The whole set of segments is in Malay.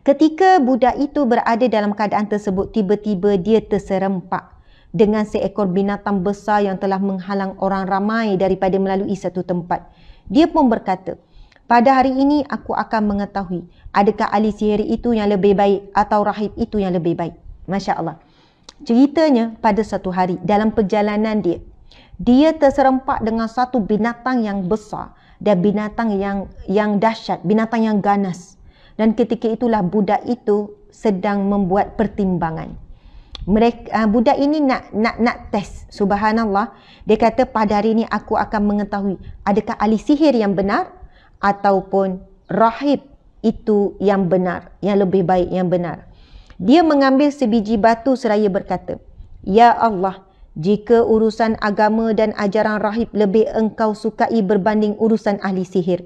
Ketika budak itu berada dalam keadaan tersebut, tiba-tiba dia terserempak dengan seekor binatang besar yang telah menghalang orang ramai daripada melalui satu tempat. Dia pun berkata, pada hari ini aku akan mengetahui adakah ahli sihir itu yang lebih baik atau rahib itu yang lebih baik. Masya Allah. Ceritanya pada satu hari dalam perjalanan dia, dia terserempak dengan satu binatang yang besar dan binatang yang yang dahsyat, binatang yang ganas dan ketika itulah budak itu sedang membuat pertimbangan mereka uh, budak ini nak nak nak test subhanallah dia kata pada hari ini aku akan mengetahui adakah ahli sihir yang benar ataupun rahib itu yang benar yang lebih baik yang benar dia mengambil sebiji batu seraya berkata ya Allah jika urusan agama dan ajaran rahib lebih engkau sukai berbanding urusan ahli sihir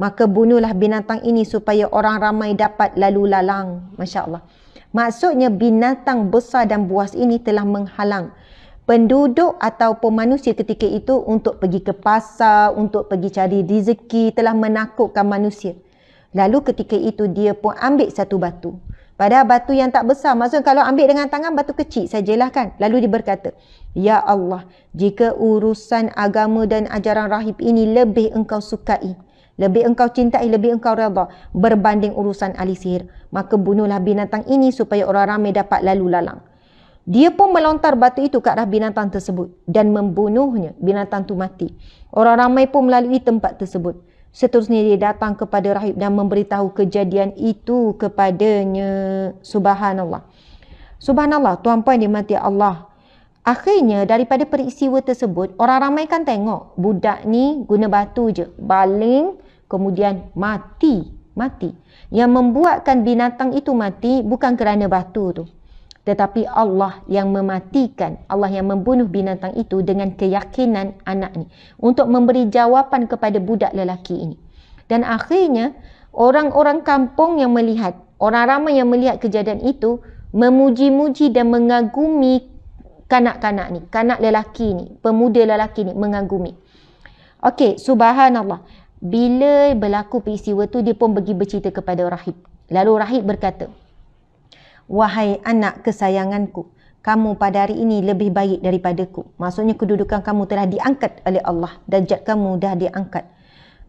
maka bunuhlah binatang ini supaya orang ramai dapat lalu lalang. Masya Allah. Maksudnya binatang besar dan buas ini telah menghalang penduduk atau manusia ketika itu untuk pergi ke pasar, untuk pergi cari rezeki telah menakutkan manusia. Lalu ketika itu dia pun ambil satu batu. pada batu yang tak besar. Maksudnya kalau ambil dengan tangan batu kecil sajalah kan. Lalu dia berkata, Ya Allah, jika urusan agama dan ajaran rahib ini lebih engkau sukai, lebih engkau cintai, lebih engkau redha berbanding urusan ahli sihir. Maka bunuhlah binatang ini supaya orang ramai dapat lalu lalang. Dia pun melontar batu itu ke arah binatang tersebut dan membunuhnya. Binatang itu mati. Orang ramai pun melalui tempat tersebut. Seterusnya dia datang kepada rahib dan memberitahu kejadian itu kepadanya. Subhanallah. Subhanallah, tuan puan dia mati Allah. Akhirnya daripada peristiwa tersebut, orang ramai kan tengok budak ni guna batu je. Baling, kemudian mati mati yang membuatkan binatang itu mati bukan kerana batu tu tetapi Allah yang mematikan Allah yang membunuh binatang itu dengan keyakinan anak ni untuk memberi jawapan kepada budak lelaki ini dan akhirnya orang-orang kampung yang melihat orang ramai yang melihat kejadian itu memuji-muji dan mengagumi kanak-kanak ni kanak lelaki ni pemuda lelaki ni mengagumi okey subhanallah bila berlaku peristiwa tu dia pun pergi bercerita kepada rahib lalu rahib berkata wahai anak kesayanganku kamu pada hari ini lebih baik daripadaku maksudnya kedudukan kamu telah diangkat oleh Allah darjat kamu dah diangkat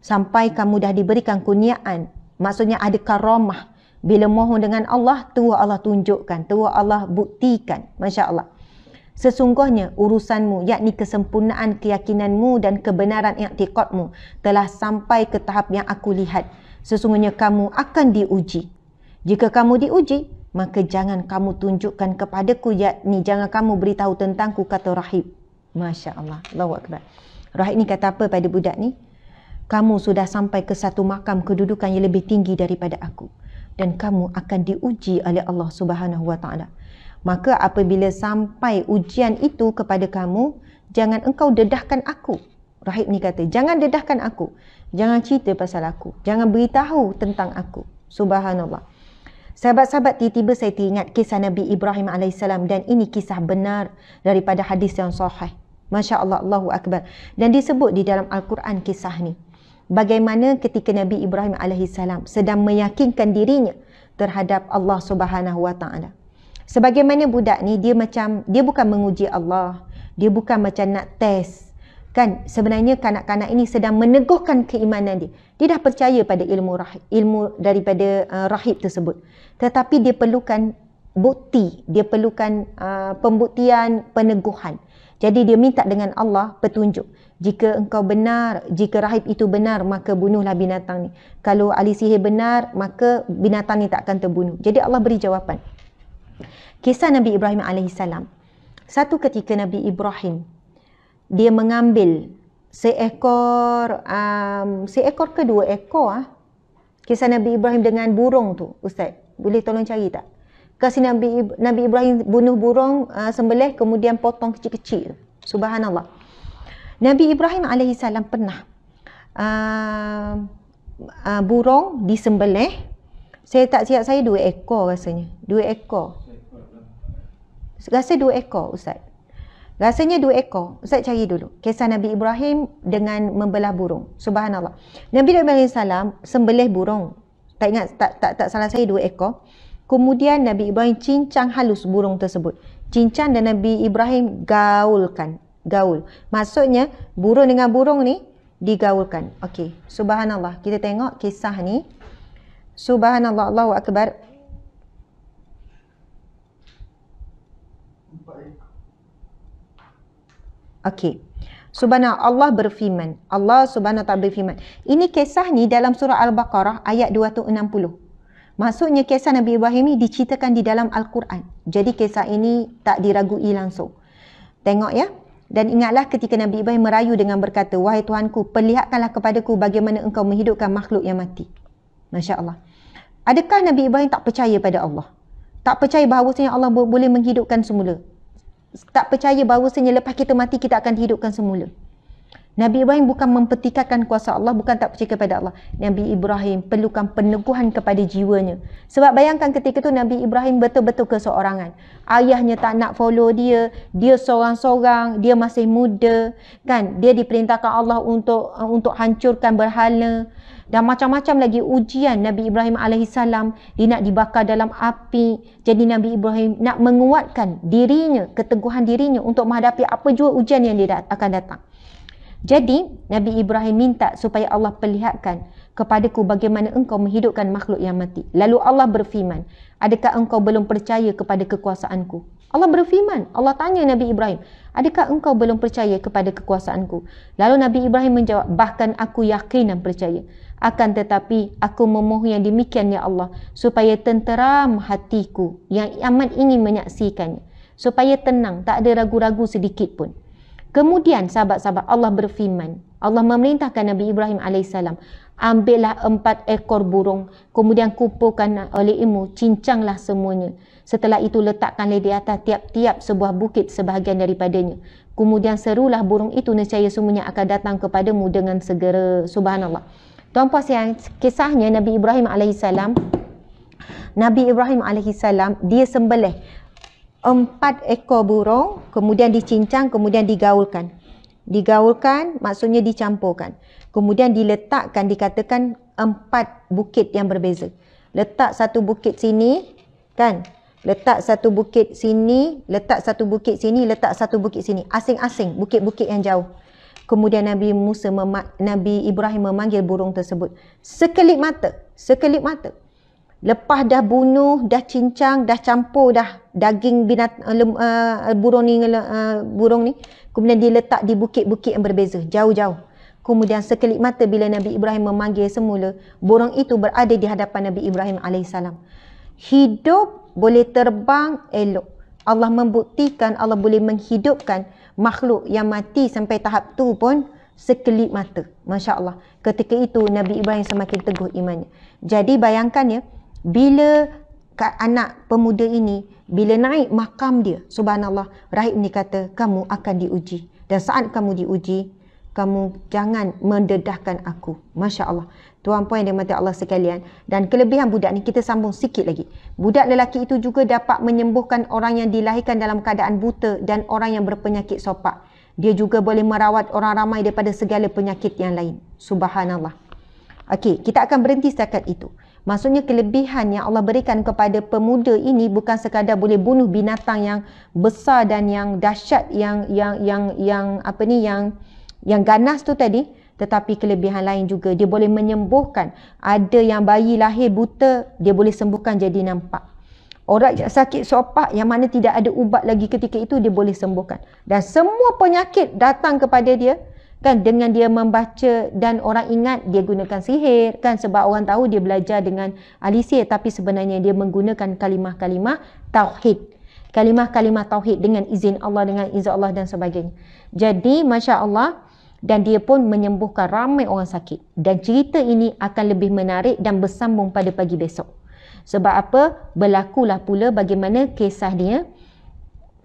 sampai kamu dah diberikan kuniaan maksudnya ada karamah bila mohon dengan Allah tuah Allah tunjukkan tuah Allah buktikan masya-Allah Sesungguhnya urusanmu yakni kesempurnaan keyakinanmu dan kebenaran i'tiqadmu telah sampai ke tahap yang aku lihat. Sesungguhnya kamu akan diuji. Jika kamu diuji, maka jangan kamu tunjukkan kepadaku yakni jangan kamu beritahu tentangku kata Rahib. Masya Allah. Allahu Akbar. Rahib ni kata apa pada budak ni? Kamu sudah sampai ke satu makam kedudukan yang lebih tinggi daripada aku. Dan kamu akan diuji oleh Allah Subhanahu Wa Taala. Maka apabila sampai ujian itu kepada kamu, jangan engkau dedahkan aku. Rahib ni kata, jangan dedahkan aku. Jangan cerita pasal aku. Jangan beritahu tentang aku. Subhanallah. Sahabat-sahabat, tiba-tiba saya teringat kisah Nabi Ibrahim AS dan ini kisah benar daripada hadis yang sahih. Masya Allah, Allahu Akbar. Dan disebut di dalam Al-Quran kisah ni. Bagaimana ketika Nabi Ibrahim AS sedang meyakinkan dirinya terhadap Allah Subhanahu Wa Taala sebagaimana budak ni dia macam dia bukan menguji Allah dia bukan macam nak test kan sebenarnya kanak-kanak ini sedang meneguhkan keimanan dia dia dah percaya pada ilmu rahib ilmu daripada uh, rahib tersebut tetapi dia perlukan bukti dia perlukan uh, pembuktian peneguhan jadi dia minta dengan Allah petunjuk jika engkau benar jika rahib itu benar maka bunuhlah binatang ni kalau ahli benar maka binatang ni tak akan terbunuh jadi Allah beri jawapan Kisah Nabi Ibrahim AS. Satu ketika Nabi Ibrahim, dia mengambil seekor, um, seekor ke dua ekor. Ah. Kisah Nabi Ibrahim dengan burung tu, Ustaz. Boleh tolong cari tak? Kasih Nabi, Nabi Ibrahim bunuh burung, uh, sembelih, kemudian potong kecil-kecil. Subhanallah. Nabi Ibrahim AS pernah uh, uh, burung disembelih. Saya tak siap saya dua ekor rasanya. Dua ekor. Rasa dua ekor Ustaz. Rasanya dua ekor. Ustaz cari dulu. Kisah Nabi Ibrahim dengan membelah burung. Subhanallah. Nabi Ibrahim salam sembelih burung. Tak ingat, tak, tak, tak salah saya dua ekor. Kemudian Nabi Ibrahim cincang halus burung tersebut. Cincang dan Nabi Ibrahim gaulkan. Gaul. Maksudnya, burung dengan burung ni digaulkan. Okey. Subhanallah. Kita tengok kisah ni. Subhanallah. Allahu Akbar. Okey. Subhana Allah berfirman. Allah Subhana tak berfirman. Ini kisah ni dalam surah Al-Baqarah ayat 260. Maksudnya kisah Nabi Ibrahim ni diceritakan di dalam Al-Quran. Jadi kisah ini tak diragui langsung. Tengok ya. Dan ingatlah ketika Nabi Ibrahim merayu dengan berkata, Wahai Tuhanku, perlihatkanlah kepadaku bagaimana engkau menghidupkan makhluk yang mati. Masya Allah. Adakah Nabi Ibrahim tak percaya pada Allah? Tak percaya bahawa Allah boleh menghidupkan semula? tak percaya bahawasanya lepas kita mati kita akan dihidupkan semula. Nabi Ibrahim bukan mempertikaikan kuasa Allah, bukan tak percaya kepada Allah. Nabi Ibrahim perlukan peneguhan kepada jiwanya. Sebab bayangkan ketika itu Nabi Ibrahim betul-betul keseorangan. Ayahnya tak nak follow dia, dia seorang-seorang, dia masih muda, kan? Dia diperintahkan Allah untuk eh, untuk hancurkan berhala dan macam-macam lagi ujian Nabi Ibrahim alaihi dia nak dibakar dalam api jadi Nabi Ibrahim nak menguatkan dirinya keteguhan dirinya untuk menghadapi apa jua ujian yang dia akan datang jadi Nabi Ibrahim minta supaya Allah perlihatkan kepadaku bagaimana engkau menghidupkan makhluk yang mati. Lalu Allah berfirman, adakah engkau belum percaya kepada kekuasaanku? Allah berfirman, Allah tanya Nabi Ibrahim, adakah engkau belum percaya kepada kekuasaanku? Lalu Nabi Ibrahim menjawab, bahkan aku yakin dan percaya. Akan tetapi aku memohon yang demikian ya Allah, supaya tenteram hatiku yang amat ingin menyaksikannya. Supaya tenang, tak ada ragu-ragu sedikit pun. Kemudian sahabat-sahabat Allah berfirman. Allah memerintahkan Nabi Ibrahim AS. Ambillah empat ekor burung. Kemudian kupurkan oleh imu. Cincanglah semuanya. Setelah itu letakkanlah di atas tiap-tiap sebuah bukit sebahagian daripadanya. Kemudian serulah burung itu. Nescaya semuanya akan datang kepadamu dengan segera. Subhanallah. Tuan puas yang kisahnya Nabi Ibrahim AS. Nabi Ibrahim AS. Dia sembelih empat ekor burung kemudian dicincang kemudian digaulkan digaulkan maksudnya dicampurkan kemudian diletakkan dikatakan empat bukit yang berbeza letak satu bukit sini kan letak satu bukit sini letak satu bukit sini letak satu bukit sini asing-asing bukit-bukit yang jauh kemudian Nabi Musa Nabi Ibrahim memanggil burung tersebut sekelip mata sekelip mata lepas dah bunuh, dah cincang, dah campur dah daging binat uh, burung ni uh, burung ni kemudian diletak di bukit-bukit yang berbeza, jauh-jauh. Kemudian sekelip mata bila Nabi Ibrahim memanggil semula, burung itu berada di hadapan Nabi Ibrahim alaihissalam. Hidup boleh terbang elok. Allah membuktikan Allah boleh menghidupkan makhluk yang mati sampai tahap tu pun sekelip mata. Masya Allah. Ketika itu Nabi Ibrahim semakin teguh imannya. Jadi bayangkan ya, bila anak pemuda ini bila naik makam dia subhanallah rahib ni kata kamu akan diuji dan saat kamu diuji kamu jangan mendedahkan aku masyaAllah, Tuan Puan yang dimati Allah sekalian dan kelebihan budak ni kita sambung sikit lagi budak lelaki itu juga dapat menyembuhkan orang yang dilahirkan dalam keadaan buta dan orang yang berpenyakit sopak dia juga boleh merawat orang ramai daripada segala penyakit yang lain subhanallah Okey, kita akan berhenti setakat itu. Maksudnya kelebihan yang Allah berikan kepada pemuda ini bukan sekadar boleh bunuh binatang yang besar dan yang dahsyat yang yang yang yang apa ni yang yang ganas tu tadi tetapi kelebihan lain juga dia boleh menyembuhkan ada yang bayi lahir buta dia boleh sembuhkan jadi nampak orang yang sakit sopak yang mana tidak ada ubat lagi ketika itu dia boleh sembuhkan dan semua penyakit datang kepada dia kan dengan dia membaca dan orang ingat dia gunakan sihir kan sebab orang tahu dia belajar dengan ahli sihir tapi sebenarnya dia menggunakan kalimah-kalimah tauhid kalimah-kalimah tauhid dengan izin Allah dengan izin Allah dan sebagainya jadi masya-Allah dan dia pun menyembuhkan ramai orang sakit dan cerita ini akan lebih menarik dan bersambung pada pagi besok sebab apa berlakulah pula bagaimana kisah dia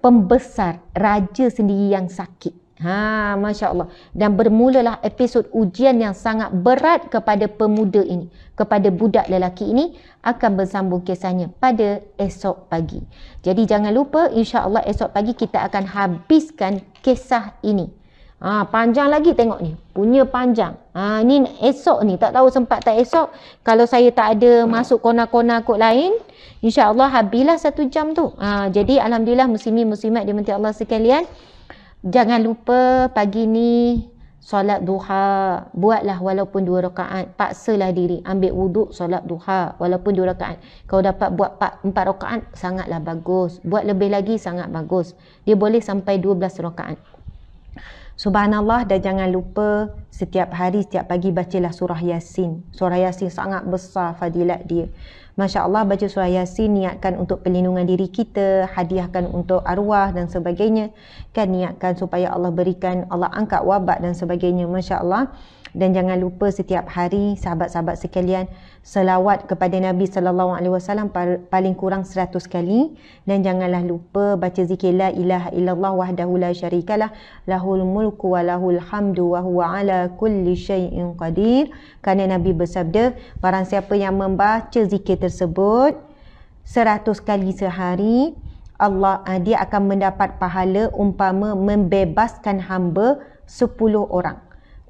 pembesar raja sendiri yang sakit Ha, Masya Allah. Dan bermulalah episod ujian yang sangat berat kepada pemuda ini. Kepada budak lelaki ini akan bersambung kisahnya pada esok pagi. Jadi jangan lupa insya Allah esok pagi kita akan habiskan kisah ini. Ha, panjang lagi tengok ni. Punya panjang. Ha, ni esok ni. Tak tahu sempat tak esok. Kalau saya tak ada masuk kona-kona kot lain. InsyaAllah habislah satu jam tu. Ha, jadi Alhamdulillah muslimi muslimat di menteri Allah sekalian. Jangan lupa pagi ni solat duha. Buatlah walaupun dua rakaat. Paksalah diri ambil wuduk solat duha walaupun dua rakaat. Kalau dapat buat empat rakaat sangatlah bagus. Buat lebih lagi sangat bagus. Dia boleh sampai dua belas rakaat. Subhanallah dan jangan lupa setiap hari setiap pagi bacalah surah Yasin. Surah Yasin sangat besar fadilat dia. Masya Allah baca surah Yasin niatkan untuk perlindungan diri kita, hadiahkan untuk arwah dan sebagainya. Kan niatkan supaya Allah berikan, Allah angkat wabak dan sebagainya. Masya Allah dan jangan lupa setiap hari sahabat-sahabat sekalian selawat kepada Nabi sallallahu alaihi wasallam paling kurang 100 kali dan janganlah lupa baca zikir la ilaha illallah wahdahu la syarikalah lahul mulku wa lahul hamdu wa huwa ala kulli syaiin qadir kerana Nabi bersabda barang siapa yang membaca zikir tersebut 100 kali sehari Allah ah, dia akan mendapat pahala umpama membebaskan hamba 10 orang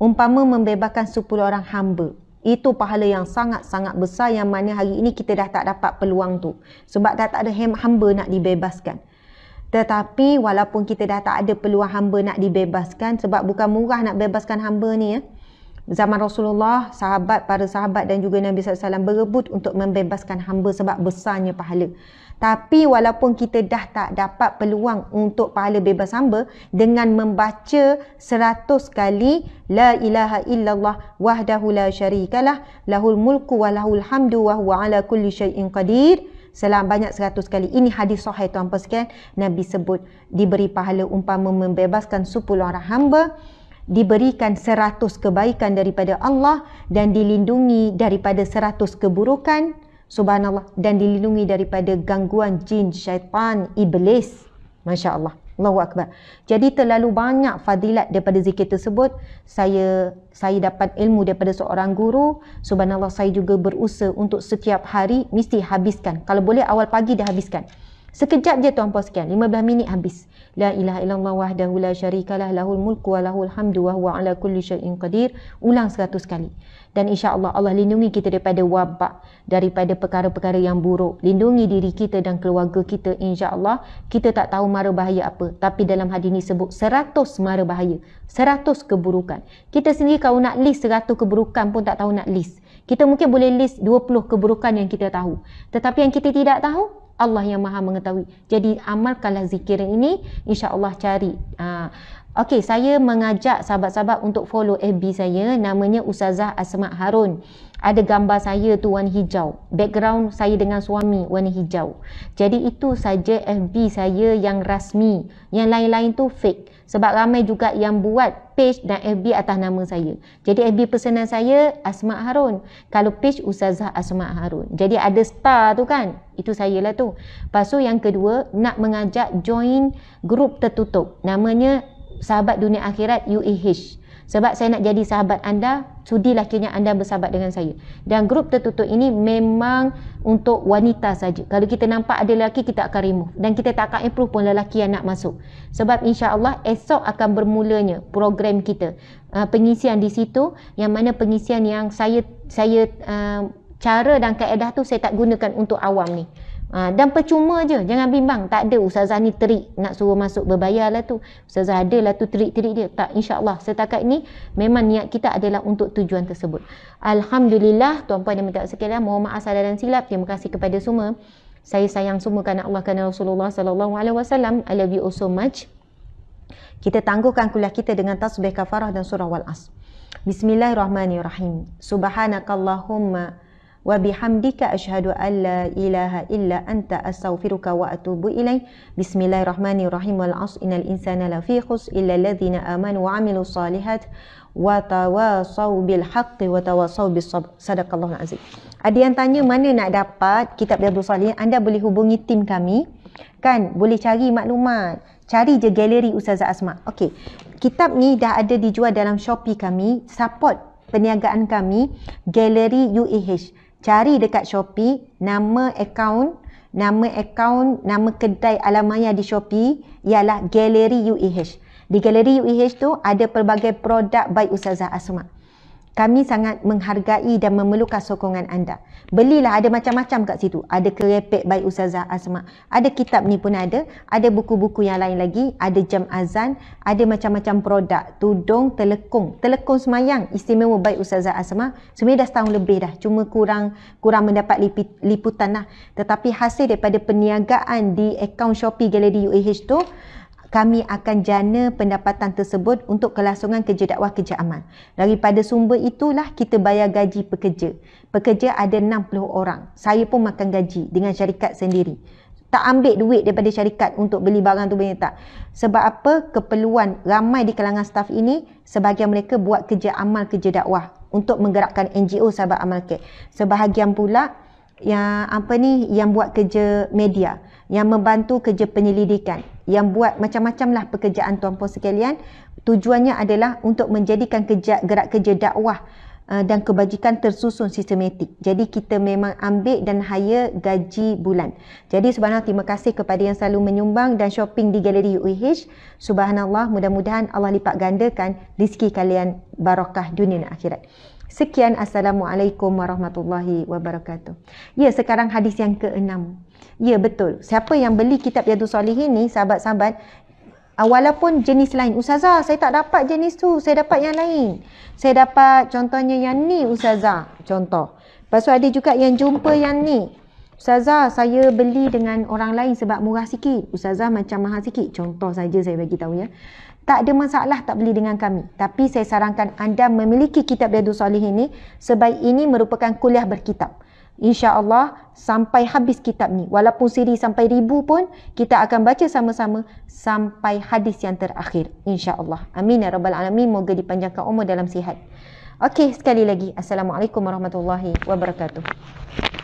umpama membebaskan 10 orang hamba itu pahala yang sangat-sangat besar yang mana hari ini kita dah tak dapat peluang tu sebab dah tak ada hamba nak dibebaskan tetapi walaupun kita dah tak ada peluang hamba nak dibebaskan sebab bukan murah nak bebaskan hamba ni ya zaman Rasulullah sahabat para sahabat dan juga Nabi sallallahu alaihi wasallam berebut untuk membebaskan hamba sebab besarnya pahala tapi walaupun kita dah tak dapat peluang untuk pahala bebas hamba dengan membaca seratus kali La ilaha illallah wahdahu la syarikalah lahul mulku wa lahul hamdu wa huwa ala kulli syai'in qadir Selama banyak seratus kali. Ini hadis sahih tuan persekian. Nabi sebut diberi pahala umpama membebaskan sepuluh orang hamba diberikan seratus kebaikan daripada Allah dan dilindungi daripada seratus keburukan. Subhanallah dan dilindungi daripada gangguan jin, syaitan, iblis. Masya Allah. Allahu Akbar. Jadi terlalu banyak fadilat daripada zikir tersebut. Saya saya dapat ilmu daripada seorang guru. Subhanallah saya juga berusaha untuk setiap hari mesti habiskan. Kalau boleh awal pagi dah habiskan. Sekejap je tuan puan sekian, 15 minit habis. La ilaha illallah wahdahu la syarikalah lahul mulku wa lahul hamdu wa huwa ala kulli syai'in qadir. Ulang 100 kali. Dan insya Allah Allah lindungi kita daripada wabak, daripada perkara-perkara yang buruk. Lindungi diri kita dan keluarga kita Insya Allah Kita tak tahu mara bahaya apa. Tapi dalam hadis ini sebut 100 mara bahaya. 100 keburukan. Kita sendiri kalau nak list 100 keburukan pun tak tahu nak list. Kita mungkin boleh list 20 keburukan yang kita tahu. Tetapi yang kita tidak tahu, Allah yang maha mengetahui. Jadi amalkanlah zikir ini. InsyaAllah cari. Uh, Okey, saya mengajak sahabat-sahabat untuk follow FB saya namanya Usazah Asma Harun. Ada gambar saya tu warna hijau. Background saya dengan suami warna hijau. Jadi itu saja FB saya yang rasmi. Yang lain-lain tu fake. Sebab ramai juga yang buat page dan FB atas nama saya. Jadi FB personal saya Asma Harun. Kalau page Usazah Asma Harun. Jadi ada star tu kan? Itu saya lah tu. Lepas tu yang kedua, nak mengajak join grup tertutup. Namanya Sahabat Dunia Akhirat UEH. Sebab saya nak jadi sahabat anda, sudilah kiranya anda bersahabat dengan saya. Dan grup tertutup ini memang untuk wanita saja. Kalau kita nampak ada lelaki, kita akan remove. Dan kita tak akan improve pun lelaki yang nak masuk. Sebab insya Allah esok akan bermulanya program kita. Uh, pengisian di situ, yang mana pengisian yang saya saya uh, cara dan kaedah tu saya tak gunakan untuk awam ni. Ha, dan percuma je, jangan bimbang, tak ada Ustazah ni trik nak suruh masuk berbayar lah tu. Ustazah ada lah tu terik-terik dia. Tak, insyaAllah setakat ni memang niat kita adalah untuk tujuan tersebut. Alhamdulillah, tuan-puan yang minta sekalian, mohon maaf salah dan silap. Terima kasih kepada semua. Saya sayang semua kerana Allah kerana Rasulullah SAW. alaihi wasallam. I love you all so much. Kita tangguhkan kuliah kita dengan tasbih kafarah dan surah wal as. Bismillahirrahmanirrahim. Subhanakallahumma wa bihamdika ashhadu an la ilaha illa anta astaghfiruka wa atubu ilaik bismillahirrahmanirrahim wal asr innal insana lafi khus illa alladhina amanu wa amilu salihat wa tawasaw bil haqqi wa tawasaw bis sabr sadaqallahu azim ada yang tanya mana nak dapat kitab Riyadhus salih anda boleh hubungi tim kami kan boleh cari maklumat cari je galeri Ustazah Asma okey kitab ni dah ada dijual dalam Shopee kami support perniagaan kami galeri UEH cari dekat Shopee nama akaun nama akaun nama kedai alamanya di Shopee ialah Galeri UEH. Di Galeri UEH tu ada pelbagai produk baik Ustazah Asma. Kami sangat menghargai dan memerlukan sokongan anda. Belilah ada macam-macam kat situ. Ada kerepek baik Ustazah Asma. Ada kitab ni pun ada. Ada buku-buku yang lain lagi. Ada jam azan. Ada macam-macam produk. Tudung, telekung. Telekung semayang. Istimewa baik Ustazah Asma. Sebenarnya dah setahun lebih dah. Cuma kurang kurang mendapat lipit, liputan lah. Tetapi hasil daripada perniagaan di akaun Shopee Gallery UAH tu kami akan jana pendapatan tersebut untuk kelangsungan kerja dakwah kerja amal. Daripada sumber itulah kita bayar gaji pekerja. Pekerja ada 60 orang. Saya pun makan gaji dengan syarikat sendiri. Tak ambil duit daripada syarikat untuk beli barang tu banyak tak. Sebab apa? Keperluan ramai di kalangan staf ini sebahagian mereka buat kerja amal kerja dakwah untuk menggerakkan NGO Sahabat Amal ke. Sebahagian pula yang apa ni yang buat kerja media yang membantu kerja penyelidikan yang buat macam-macam lah pekerjaan tuan puan sekalian tujuannya adalah untuk menjadikan kerja, gerak kerja dakwah uh, dan kebajikan tersusun sistematik. Jadi kita memang ambil dan hire gaji bulan. Jadi subhanallah terima kasih kepada yang selalu menyumbang dan shopping di Galeri UIH. E subhanallah, mudah-mudahan Allah lipat gandakan rezeki kalian barakah dunia dan akhirat. Sekian Assalamualaikum Warahmatullahi Wabarakatuh. Ya, sekarang hadis yang keenam. Ya, betul. Siapa yang beli kitab Yadu Salihin ni, sahabat-sahabat, ah, walaupun jenis lain. Ustazah, saya tak dapat jenis tu. Saya dapat yang lain. Saya dapat contohnya yang ni, Ustazah. Contoh. Lepas ada juga yang jumpa yang ni. Ustazah, saya beli dengan orang lain sebab murah sikit. Ustazah macam mahal sikit. Contoh saja saya bagi tahu ya tak ada masalah tak beli dengan kami. Tapi saya sarankan anda memiliki kitab Yadu Salih ini sebab ini merupakan kuliah berkitab. Insya Allah sampai habis kitab ni. Walaupun siri sampai ribu pun kita akan baca sama-sama sampai hadis yang terakhir. Insya Allah. Amin ya Rabbal Alamin. Moga dipanjangkan umur dalam sihat. Okey sekali lagi. Assalamualaikum warahmatullahi wabarakatuh.